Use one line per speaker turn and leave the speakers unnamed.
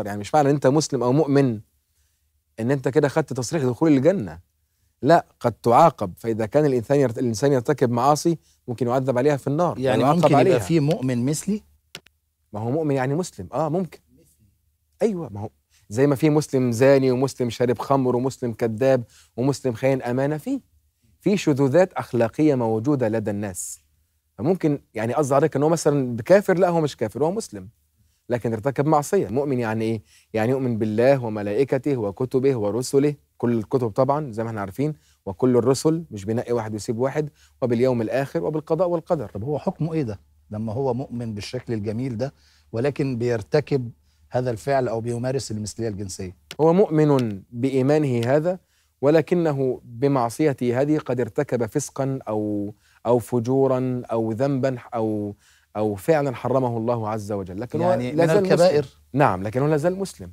يعني مش معنى انت مسلم او مؤمن ان انت كده خدت تصريح دخول الجنه لا قد تعاقب فاذا كان الانسان يرت... الانسان يرتكب معاصي ممكن يعذب عليها في النار يعني ممكن يبقى في مؤمن مثلي ما هو مؤمن يعني مسلم اه ممكن ايوه ما هو زي ما في مسلم زاني ومسلم شارب خمر ومسلم كذاب ومسلم خاين امانه في في شذوذات اخلاقيه موجوده لدى الناس فممكن يعني قصدي عليك ان هو مثلا بكافر لا هو مش كافر هو مسلم لكن ارتكب معصية مؤمن يعني إيه؟ يعني يؤمن بالله وملائكته وكتبه ورسله كل الكتب طبعا زي ما احنا عارفين وكل الرسل مش بينقي واحد ويسيب واحد وباليوم الآخر وبالقضاء والقدر طب هو حكمه
إيه ده؟ لما هو مؤمن بالشكل الجميل ده ولكن بيرتكب هذا الفعل أو
بيمارس المثلية الجنسية هو مؤمن بإيمانه هذا ولكنه بمعصيته هذه قد ارتكب فسقا أو أو فجورا أو ذنبا أو أو فعلا حرمه الله عز وجل لكن يعني نعم، هو من الكبائر مسلم. نعم لكنه لازال مسلم